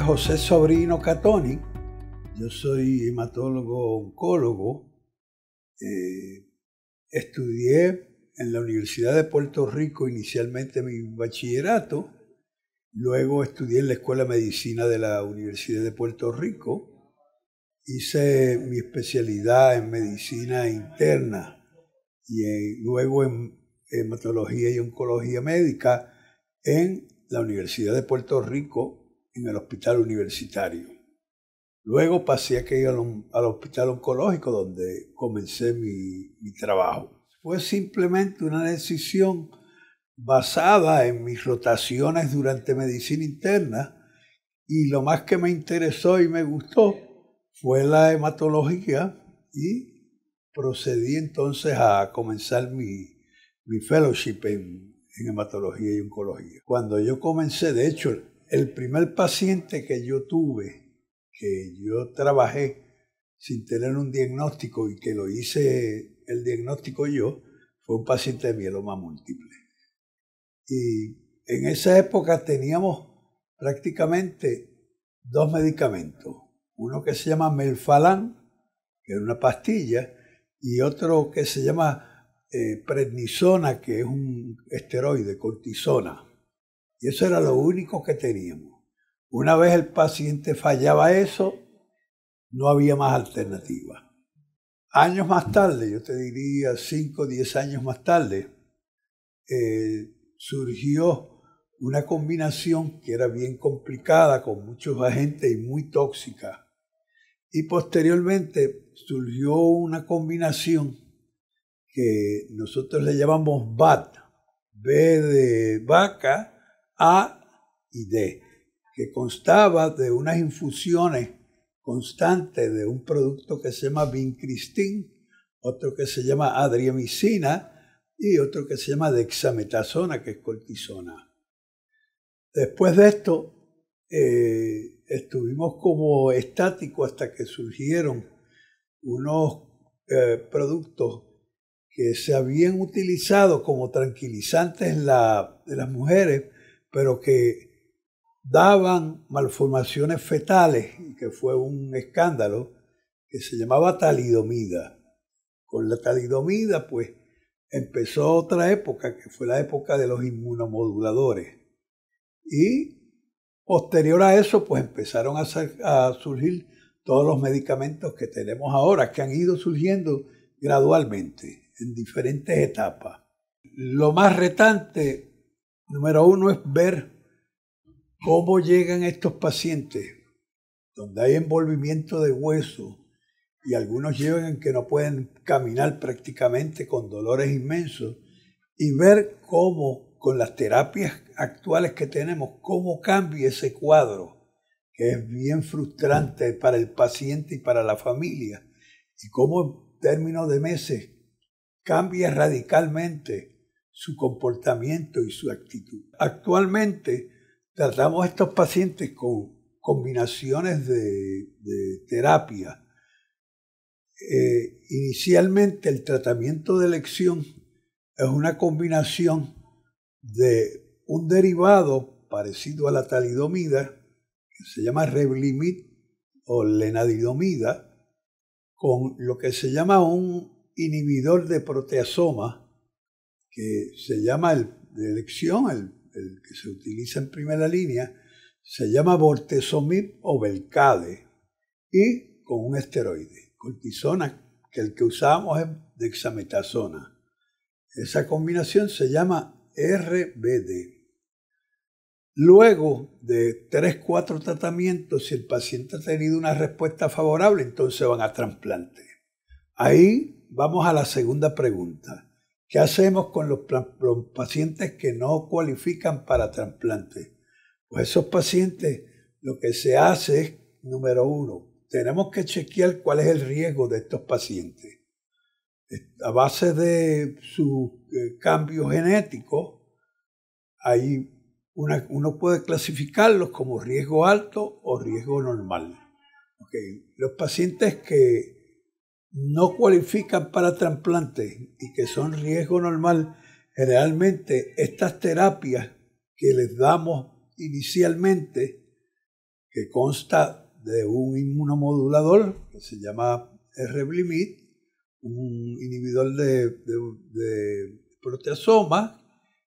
José Sobrino Catoni. Yo soy hematólogo oncólogo. Eh, estudié en la Universidad de Puerto Rico inicialmente mi bachillerato. Luego estudié en la Escuela de Medicina de la Universidad de Puerto Rico. Hice mi especialidad en medicina interna y luego en hematología y oncología médica en la Universidad de Puerto Rico en el hospital universitario. Luego pasé a que al, al hospital oncológico donde comencé mi, mi trabajo. Fue simplemente una decisión basada en mis rotaciones durante medicina interna y lo más que me interesó y me gustó fue la hematología y procedí entonces a comenzar mi, mi fellowship en, en hematología y oncología. Cuando yo comencé, de hecho, el primer paciente que yo tuve, que yo trabajé sin tener un diagnóstico y que lo hice el diagnóstico yo, fue un paciente de mieloma múltiple. Y en esa época teníamos prácticamente dos medicamentos, uno que se llama Melfalan, que es una pastilla, y otro que se llama eh, prednisona, que es un esteroide, cortisona. Y eso era lo único que teníamos. Una vez el paciente fallaba eso, no había más alternativa. Años más tarde, yo te diría 5 o 10 años más tarde, eh, surgió una combinación que era bien complicada, con muchos agentes y muy tóxica. Y posteriormente surgió una combinación que nosotros le llamamos BAT, B de vaca, a y D, que constaba de unas infusiones constantes de un producto que se llama vincristin, otro que se llama adriamicina y otro que se llama dexametasona, que es cortisona. Después de esto, eh, estuvimos como estáticos hasta que surgieron unos eh, productos que se habían utilizado como tranquilizantes de las mujeres pero que daban malformaciones fetales, que fue un escándalo, que se llamaba talidomida. Con la talidomida, pues, empezó otra época, que fue la época de los inmunomoduladores. Y posterior a eso, pues empezaron a, a surgir todos los medicamentos que tenemos ahora, que han ido surgiendo gradualmente, en diferentes etapas. Lo más retante Número uno es ver cómo llegan estos pacientes, donde hay envolvimiento de hueso y algunos llegan que no pueden caminar prácticamente con dolores inmensos, y ver cómo con las terapias actuales que tenemos, cómo cambia ese cuadro, que es bien frustrante para el paciente y para la familia, y cómo en términos de meses cambia radicalmente su comportamiento y su actitud. Actualmente tratamos a estos pacientes con combinaciones de, terapia. Eh, inicialmente el tratamiento de elección es una combinación de un derivado parecido a la talidomida, que se llama Reblimid o lenadidomida, con lo que se llama un inhibidor de proteasoma, que se llama el, de elección, el, que se utiliza en primera línea, se llama bortezomib o Belcade y con un esteroide, cortisona, que el que usábamos es dexametasona. Esa combinación se llama RBD. Luego de tres cuatro tratamientos, si el paciente ha tenido una respuesta favorable, entonces van a trasplante. Ahí vamos a la segunda pregunta. ¿Qué hacemos con los, pacientes que no cualifican para trasplante? Pues esos pacientes, lo que se hace es, número uno, tenemos que chequear cuál es el riesgo de estos pacientes. A base de su cambios eh, cambio genético, uno puede clasificarlos como riesgo alto o riesgo normal. Los pacientes que no cualifican para trasplante y que son riesgo normal, generalmente estas terapias que les damos inicialmente, que consta de un inmunomodulador que se llama R-Blimit, un inhibidor de, proteasoma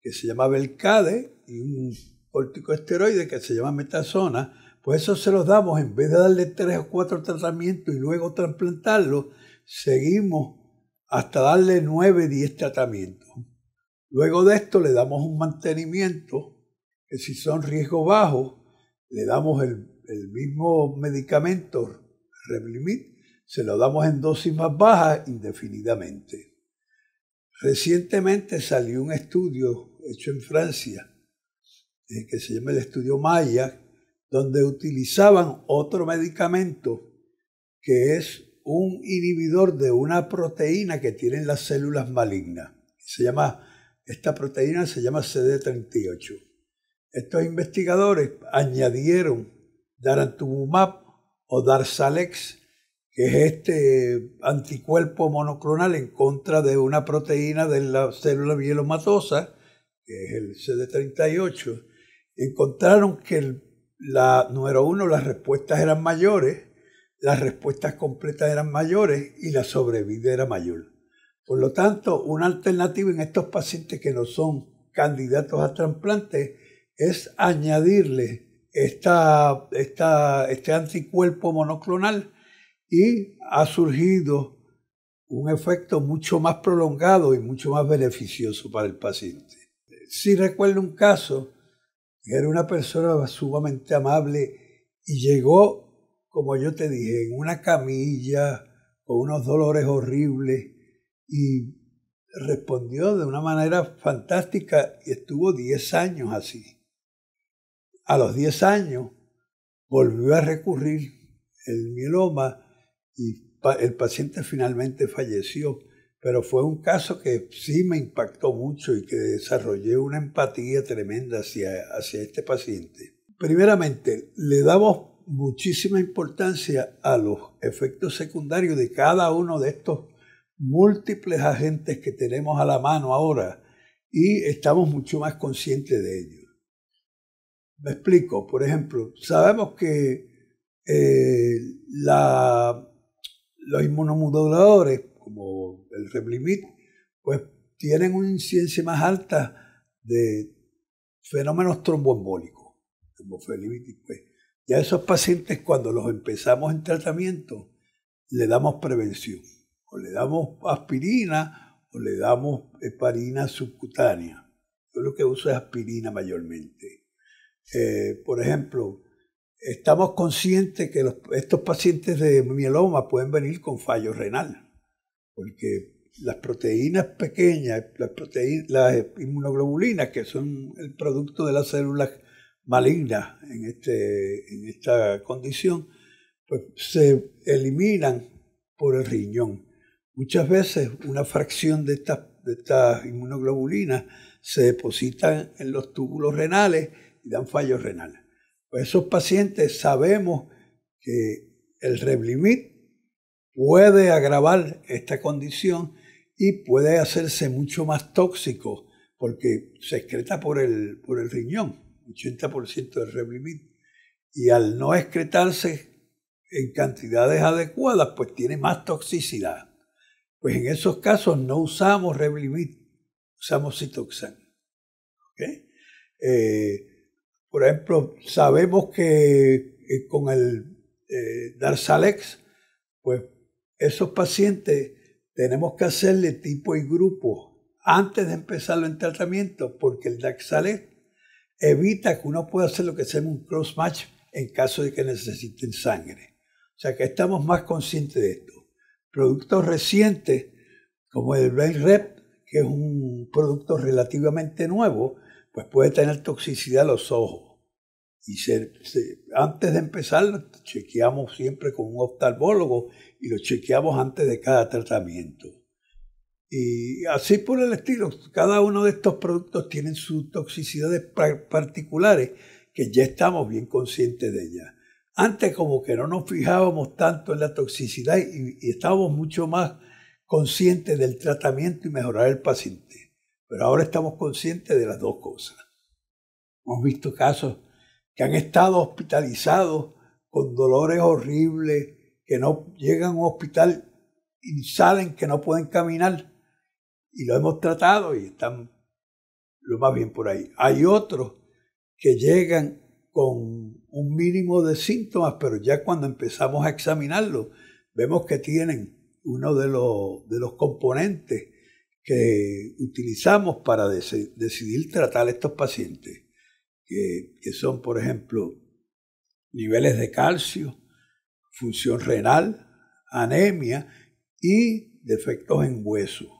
que se llama Belcade y un corticosteroide que se llama metasona, pues eso se los damos en vez de darle tres o cuatro tratamientos y luego trasplantarlo, seguimos hasta darle 9, 10 tratamientos. Luego de esto le damos un mantenimiento, que si son riesgo bajo, le damos el, mismo medicamento, Remlimit, se lo damos en dosis más bajas indefinidamente. Recientemente salió un estudio hecho en Francia, eh, que se llama el estudio Maya, donde utilizaban otro medicamento que es un inhibidor de una proteína que tienen las células malignas. Se llama, esta proteína se llama CD38. Estos investigadores añadieron darantumumab o darzalex, que es este anticuerpo monoclonal en contra de una proteína de la célula bielomatosa, que es el CD38. Encontraron que la número uno, las respuestas eran mayores las respuestas completas eran mayores y la sobrevida era mayor. Por lo tanto, una alternativa en estos pacientes que no son candidatos a trasplante es añadirle este anticuerpo monoclonal y ha surgido un efecto mucho más prolongado y mucho más beneficioso para el paciente. Si recuerdo un caso, era una persona sumamente amable y llegó como yo te dije, en una camilla, con unos dolores horribles, y respondió de una manera fantástica y estuvo 10 años así. A los 10 años volvió a recurrir el mieloma y el paciente finalmente falleció, pero fue un caso que sí me impactó mucho y que desarrollé una empatía tremenda hacia, este paciente. Primeramente, le damos muchísima importancia a los efectos secundarios de cada uno de estos múltiples agentes que tenemos a la mano ahora y estamos mucho más conscientes de ellos. Me explico, por ejemplo, sabemos que eh, los inmunomoduladores, como el Revlimid, pues tienen una incidencia más alta de fenómenos tromboembólicos, como pues, y a esos pacientes cuando los empezamos en tratamiento, le damos prevención. O le damos aspirina o le damos heparina subcutánea. Yo lo que uso es aspirina mayormente. Eh, por ejemplo, estamos conscientes que estos pacientes de mieloma pueden venir con fallo renal, porque las proteínas pequeñas, las, proteínas, las inmunoglobulinas, que son el producto de las células maligna este, en, esta condición, pues se eliminan por el riñón. Muchas veces una fracción de estas, de inmunoglobulinas se depositan en los túbulos renales y dan fallos renales. Pues esos pacientes sabemos que el reblimit puede agravar esta condición y puede hacerse mucho más tóxico porque se excreta por el, por el riñón. 80% de Revlimid, y al no excretarse en cantidades adecuadas, pues tiene más toxicidad. Pues en esos casos no usamos Revlimid, usamos Citoxan. Eh, por ejemplo, sabemos que eh, con el eh, Darzalex, pues esos pacientes tenemos que hacerle tipo y grupo antes de empezarlo en tratamiento, porque el Darzalex evita que uno pueda hacer lo que se llama un cross match en caso de que necesiten sangre. O sea que estamos más conscientes de esto. Productos recientes como el Brain Rep, que es un producto relativamente nuevo, pues puede tener toxicidad a los ojos. Y antes de empezar, lo chequeamos siempre con un oftalmólogo y lo chequeamos antes de cada tratamiento. Y así por el estilo, cada uno de estos productos tienen sus toxicidades particulares que ya estamos bien conscientes de ellas. Antes como que no nos fijábamos tanto en la toxicidad y, y estábamos mucho más conscientes del tratamiento y mejorar el paciente. Pero ahora estamos conscientes de las dos cosas. Hemos visto casos que han estado hospitalizados con dolores horribles, que no llegan a un hospital y salen, que no pueden caminar y lo hemos tratado y están lo más bien por ahí. Hay otros que llegan con un mínimo de síntomas, pero ya cuando empezamos a examinarlos vemos que tienen uno de los, de los componentes que utilizamos para decidir tratar a estos pacientes, que son, por ejemplo, niveles de calcio, función renal, anemia y defectos en hueso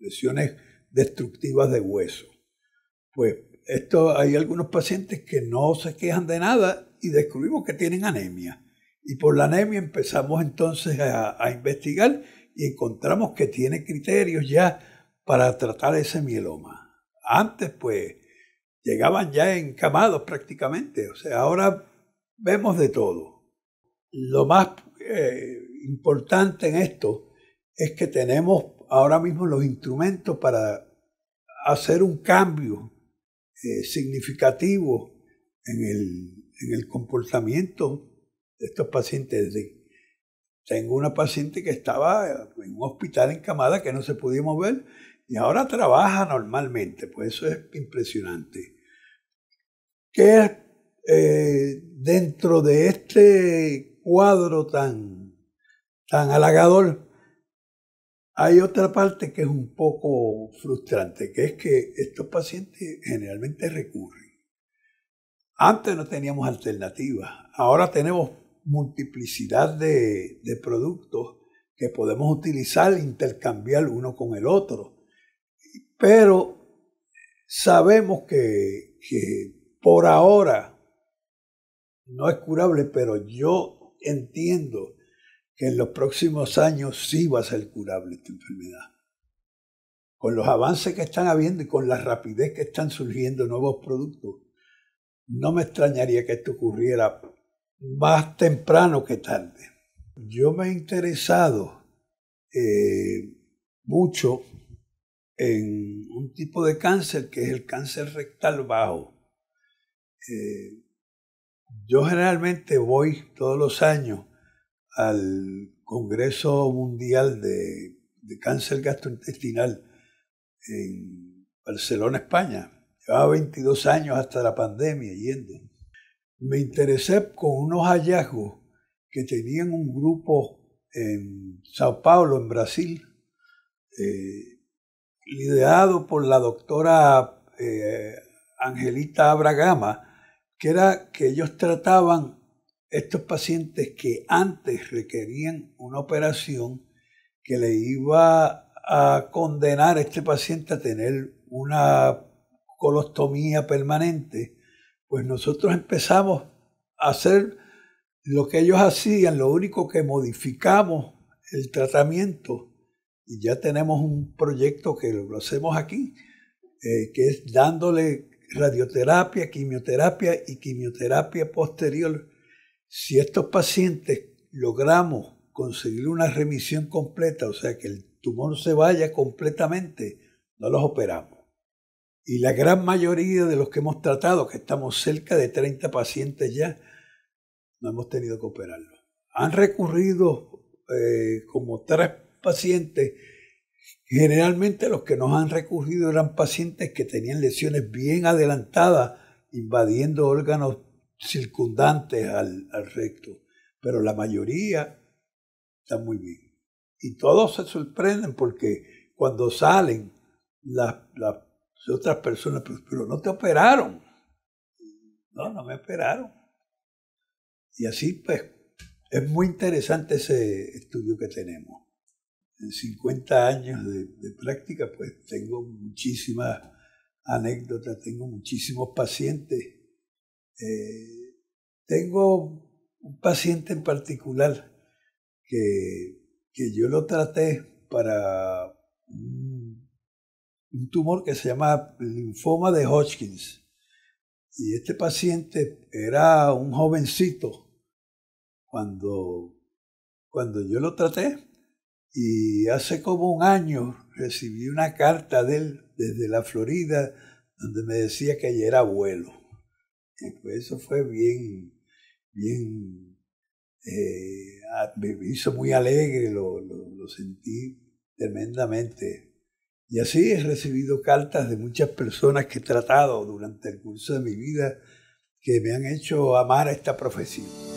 lesiones destructivas de hueso. Pues esto, hay algunos pacientes que no se quejan de nada y descubrimos que tienen anemia. Y por la anemia empezamos entonces a, investigar y encontramos que tiene criterios ya para tratar ese mieloma. Antes pues llegaban ya encamados prácticamente, o sea, ahora vemos de todo. Lo más eh, importante en esto es que tenemos ahora mismo los instrumentos para hacer un cambio eh, significativo en el, comportamiento de estos pacientes. tengo una paciente que estaba en un hospital en Camada que no se podía mover y ahora trabaja normalmente, pues eso es impresionante. ¿Qué eh, dentro de este cuadro tan, tan halagador hay otra parte que es un poco frustrante, que es que estos pacientes generalmente recurren. Antes no teníamos alternativas, ahora tenemos multiplicidad de, productos que podemos utilizar, intercambiar uno con el otro. Pero sabemos que por ahora no es curable, pero yo entiendo que en los próximos años sí va a ser curable esta enfermedad. Con los avances que están habiendo y con la rapidez que están surgiendo nuevos productos, no me extrañaría que esto ocurriera más temprano que tarde. Yo me he interesado eh, mucho en un tipo de cáncer que es el cáncer rectal bajo. Eh, yo generalmente voy todos los años al Congreso Mundial de, Cáncer Gastrointestinal en Barcelona, España. Llevaba 22 años hasta la pandemia yendo. Me interesé con unos hallazgos que tenían un grupo en Sao Paulo, en Brasil, eh, liderado por la doctora eh, Angelita Abragama, que era que ellos trataban estos pacientes que antes requerían una operación que le iba a condenar a este paciente a tener una colostomía permanente, pues nosotros empezamos a hacer lo que ellos hacían, lo único que modificamos el tratamiento y ya tenemos un proyecto que lo hacemos aquí, eh, que es dándole radioterapia, quimioterapia y quimioterapia posterior si estos pacientes logramos conseguir una remisión completa, o sea, que el tumor se vaya completamente, no los operamos. Y la gran mayoría de los que hemos tratado, que estamos cerca de 30 pacientes ya, no hemos tenido que operarlos. Han recurrido eh, como tres pacientes. Generalmente los que nos han recurrido eran pacientes que tenían lesiones bien adelantadas, invadiendo órganos circundantes al, recto, pero la mayoría está muy bien. Y todos se sorprenden porque cuando salen las, otras personas, pues, pero, no te operaron. No, no me operaron. Y así, pues, es muy interesante ese estudio que tenemos. En 50 años de, de práctica, pues tengo muchísimas anécdotas, tengo muchísimos pacientes eh, tengo un paciente en particular que, que yo lo traté para un, tumor que se llama linfoma de Hodgkin. Y este paciente era un jovencito cuando, cuando yo lo traté. Y hace como un año recibí una carta de él desde la Florida donde me decía que ya era abuelo. Pues, eso fue bien, bien, eh, me hizo muy alegre, lo, sentí tremendamente. Y así he recibido cartas de muchas personas que he tratado durante el curso de mi vida que me han hecho amar a esta profecía.